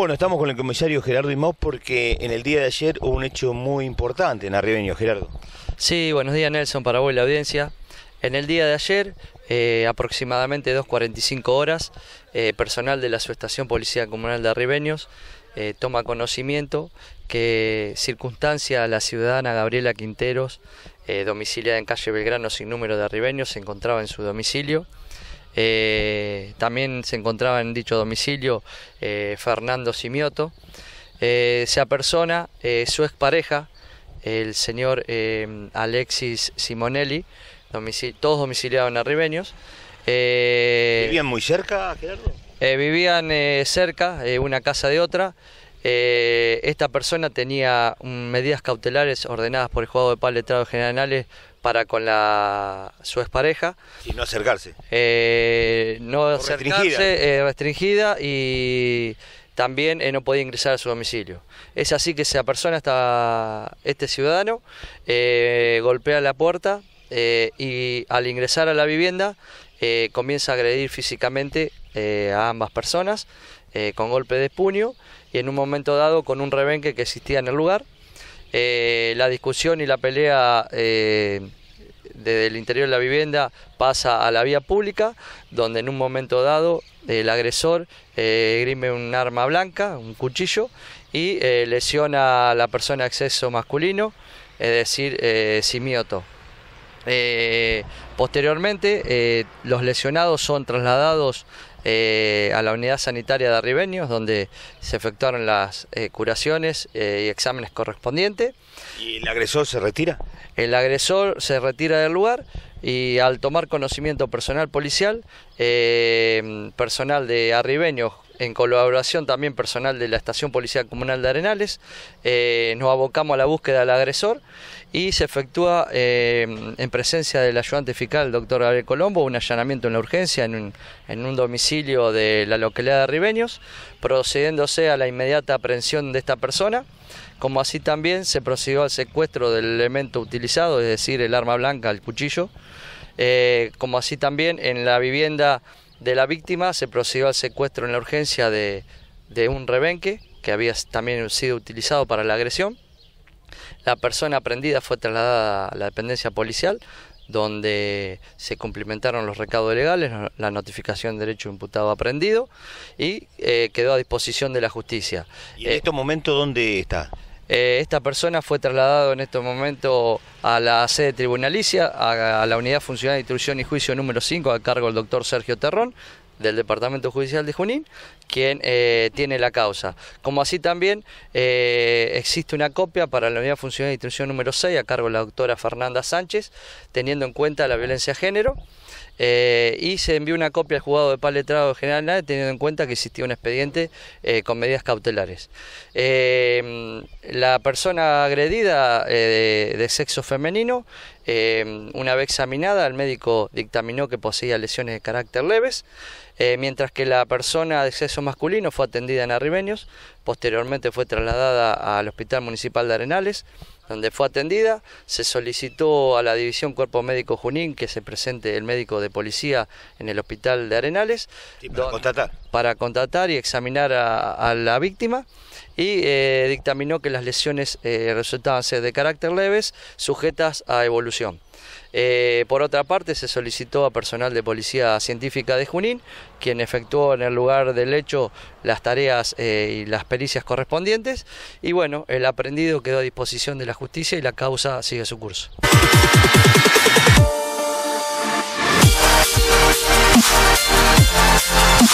Bueno, estamos con el comisario Gerardo Imó porque en el día de ayer hubo un hecho muy importante en Arribeños. Gerardo. Sí, buenos días Nelson, para vos la audiencia. En el día de ayer, eh, aproximadamente 2.45 horas, eh, personal de la subestación Policía Comunal de Arribeños eh, toma conocimiento que circunstancia a la ciudadana Gabriela Quinteros, domiciliada en calle Belgrano sin número de Arribeños, se encontraba en su domicilio. Eh, también se encontraba en dicho domicilio eh, Fernando Simioto. Esa eh, persona, su expareja, el señor Alexis Simonelli, todos domiciliados en Arribeños. ¿Vivían muy cerca, Gerardo? vivían cerca, una casa de otra. esta persona tenía medidas cautelares ordenadas por el juego de paz letrado generales para con la su expareja. Y no acercarse. Eh, no eh, restringida. y también eh, no podía ingresar a su domicilio. Es así que se persona, este ciudadano, golpea la puerta y al ingresar a la vivienda comienza a agredir físicamente a ambas personas con golpe de puño y en un momento dado con un rebenque que existía en el lugar. Eh, la discusión y la pelea eh, desde el interior de la vivienda pasa a la vía pública, donde en un momento dado el agresor eh, grime un arma blanca, un cuchillo, y lesiona a la persona de acceso masculino, es decir, simioto. Eh, posteriormente, eh, los lesionados son trasladados eh, a la unidad sanitaria de Arribeños, donde se efectuaron las curaciones y exámenes correspondientes. ¿Y el agresor se retira? El agresor se retira del lugar y al tomar conocimiento personal policial, personal de Arribeños en colaboración también personal de la Estación Policial Comunal de Arenales, eh, nos abocamos a la búsqueda del agresor y se efectúa eh, en presencia del ayudante fiscal, doctor Gabriel Colombo, un allanamiento en la urgencia en un, domicilio de la localidad de Ribeños, procediéndose a la inmediata aprehensión de esta persona como así también se procedió al secuestro del elemento utilizado, es decir, el arma blanca, el cuchillo, eh, como así también en la vivienda de la víctima se procedió al secuestro en la urgencia de, un rebenque que había también sido utilizado para la agresión. La persona prendida fue trasladada a la dependencia policial, donde se cumplimentaron los recados legales, la notificación de derecho imputado aprendido y eh, quedó a disposición de la justicia. ¿Y en eh, estos momentos dónde está? Eh, esta persona fue trasladado en este momento a la sede tribunalicia, a, la unidad funcional de instrucción y juicio número 5, a cargo del doctor Sergio Terrón, del Departamento Judicial de Junín, quien eh, tiene la causa. Como así también eh, existe una copia para la Unidad Funcional de Instrucción número 6 a cargo de la doctora Fernanda Sánchez, teniendo en cuenta la violencia de género. Eh, y se envió una copia al juzgado de paletrado General teniendo en cuenta que existía un expediente eh, con medidas cautelares. Eh, la persona agredida de, de, sexo femenino, una vez examinada, el médico dictaminó que poseía lesiones de carácter leves, mientras que la persona de sexo masculino fue atendida en Arribeños Posteriormente fue trasladada al Hospital Municipal de Arenales, donde fue atendida. Se solicitó a la División Cuerpo Médico Junín que se presente el médico de policía en el Hospital de Arenales. para, contratar. y examinar a, la víctima. Y eh, dictaminó que las lesiones eh, resultaban ser de carácter leves, sujetas a evolución. Eh, por otra parte, se solicitó a personal de Policía Científica de Junín, quien efectuó en el lugar del hecho las tareas eh, y las pericias correspondientes. Y bueno, el aprendido quedó a disposición de la justicia y la causa sigue su curso.